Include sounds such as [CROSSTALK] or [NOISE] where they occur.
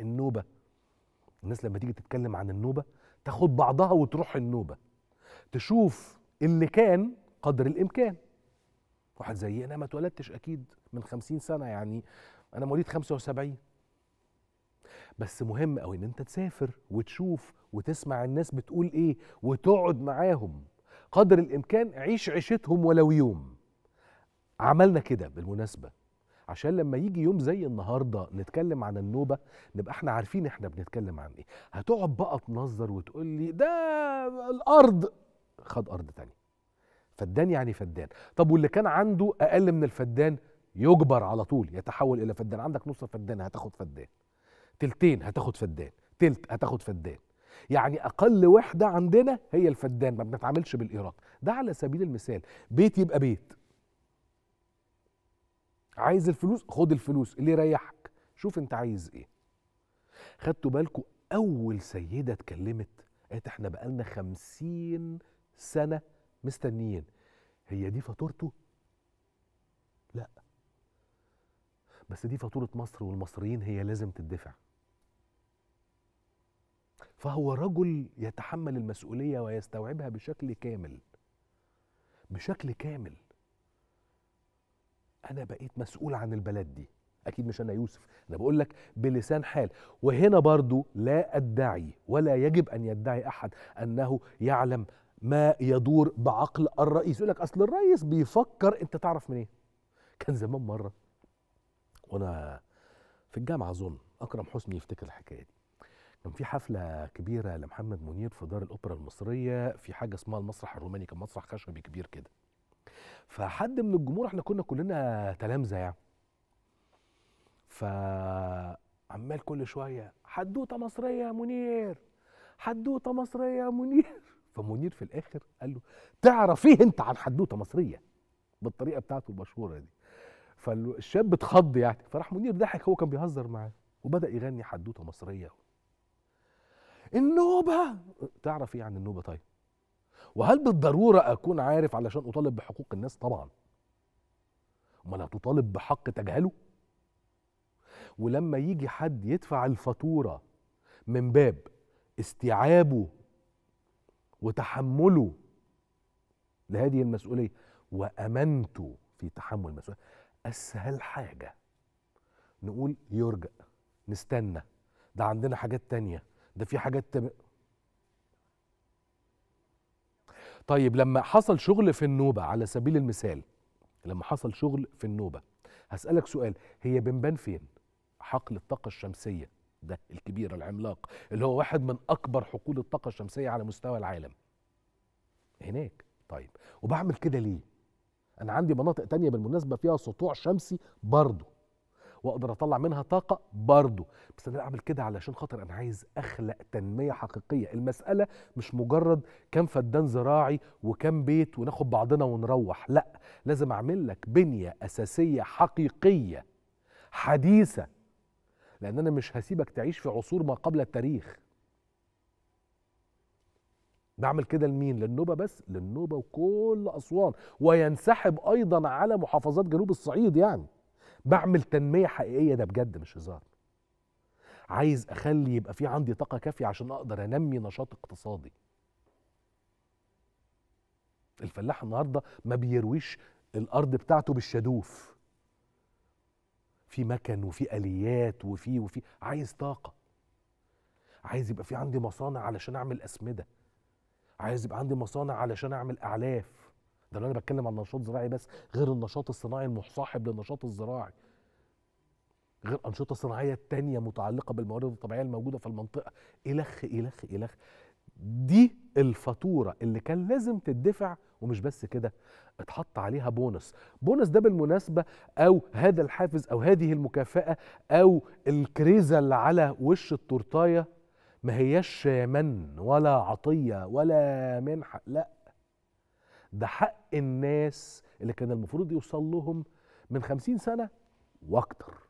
النوبه الناس لما تيجي تتكلم عن النوبه تاخد بعضها وتروح النوبه تشوف اللي كان قدر الامكان واحد زيي إيه؟ انا ما اتولدتش اكيد من خمسين سنه يعني انا مواليد خمسة وسبعين بس مهم قوي ان انت تسافر وتشوف وتسمع الناس بتقول ايه وتقعد معاهم قدر الامكان عيش عيشتهم ولو يوم عملنا كده بالمناسبه عشان لما يجي يوم زي النهارده نتكلم عن النوبه نبقى احنا عارفين احنا بنتكلم عن ايه هتقعد بقى تنظر وتقول لي ده الارض خد ارض تانية فدان يعني فدان طب واللي كان عنده اقل من الفدان يجبر على طول يتحول الى فدان عندك نص فدان هتاخد فدان تلتين هتاخد فدان تلت هتاخد فدان يعني اقل وحده عندنا هي الفدان ما بنتعاملش بالايراد ده على سبيل المثال بيت يبقى بيت عايز الفلوس خد الفلوس اللي يريحك شوف انت عايز ايه خدتوا بالكم اول سيده اتكلمت قالت احنا بقالنا خمسين سنه مستنيين هي دي فاتورته لا بس دي فاتوره مصر والمصريين هي لازم تدفع فهو رجل يتحمل المسؤوليه ويستوعبها بشكل كامل بشكل كامل انا بقيت مسؤول عن البلد دي اكيد مش انا يوسف انا بقول لك بلسان حال وهنا برضو لا ادعي ولا يجب ان يدعي احد انه يعلم ما يدور بعقل الرئيس يقول لك اصل الرئيس بيفكر انت تعرف منين إيه؟ كان زمان مره وانا في الجامعه اظن اكرم حسني يفتكر الحكايه دي كان في حفلة كبيرة لمحمد منير في دار الأوبرا المصرية في حاجة اسمها المسرح الروماني كان مسرح خشبي كبير كده فحد من الجمهور احنا كنا كلنا تلامذه يعني فعمال كل شويه حدوته مصريه يا منير حدوته مصريه يا منير [LAUGHS] فمنير في الاخر قال له تعرف ايه انت عن حدوته مصريه بالطريقه بتاعته المشهوره دي فالشاب اتخض يعني فراح منير ضحك هو كان بيهزر معاه وبدا يغني حدوته مصريه النوبه تعرف ايه عن النوبه طيب وهل بالضرورة أكون عارف علشان أطالب بحقوق الناس طبعا أمال هتطالب بحق تجهله ولما يجي حد يدفع الفاتورة من باب استيعابه وتحمله لهذه المسؤولية وأمانته في تحمل المسؤولية أسهل حاجة نقول يرجع نستنى ده عندنا حاجات تانية ده في حاجات تانية طيب لما حصل شغل في النوبة على سبيل المثال لما حصل شغل في النوبة هسألك سؤال هي بنبان فين؟ حقل الطاقة الشمسية ده الكبير العملاق اللي هو واحد من أكبر حقول الطاقة الشمسية على مستوى العالم هناك طيب وبعمل كده ليه؟ أنا عندي مناطق تانية بالمناسبة فيها سطوع شمسي برضه واقدر اطلع منها طاقه برضه بس انا بعمل كده علشان خاطر انا عايز اخلق تنميه حقيقيه المساله مش مجرد كام فدان زراعي وكام بيت وناخد بعضنا ونروح لا لازم اعمل لك بنيه اساسيه حقيقيه حديثه لان انا مش هسيبك تعيش في عصور ما قبل التاريخ بعمل كده لمين للنوبه بس للنوبه وكل اسوان وينسحب ايضا على محافظات جنوب الصعيد يعني بعمل تنميه حقيقيه ده بجد مش هزار عايز اخلي يبقى في عندي طاقه كافيه عشان اقدر انمي نشاط اقتصادي الفلاح النهارده ما بيرويش الارض بتاعته بالشدوف في مكن وفي اليات وفي وفي عايز طاقه عايز يبقى في عندي مصانع علشان اعمل اسمده عايز يبقى عندي مصانع علشان اعمل اعلاف ده لو انا بتكلم عن نشاط زراعي بس غير النشاط الصناعي المصاحب للنشاط الزراعي غير انشطه صناعيه تانية متعلقه بالموارد الطبيعيه الموجوده في المنطقه الخ الخ الخ دي الفاتوره اللي كان لازم تدفع ومش بس كده اتحط عليها بونص بونص ده بالمناسبه او هذا الحافز او هذه المكافاه او الكريزه اللي على وش التورتايه ما هياش من ولا عطيه ولا منحه لا ده حق الناس اللي كان المفروض يوصل لهم من خمسين سنة وأكتر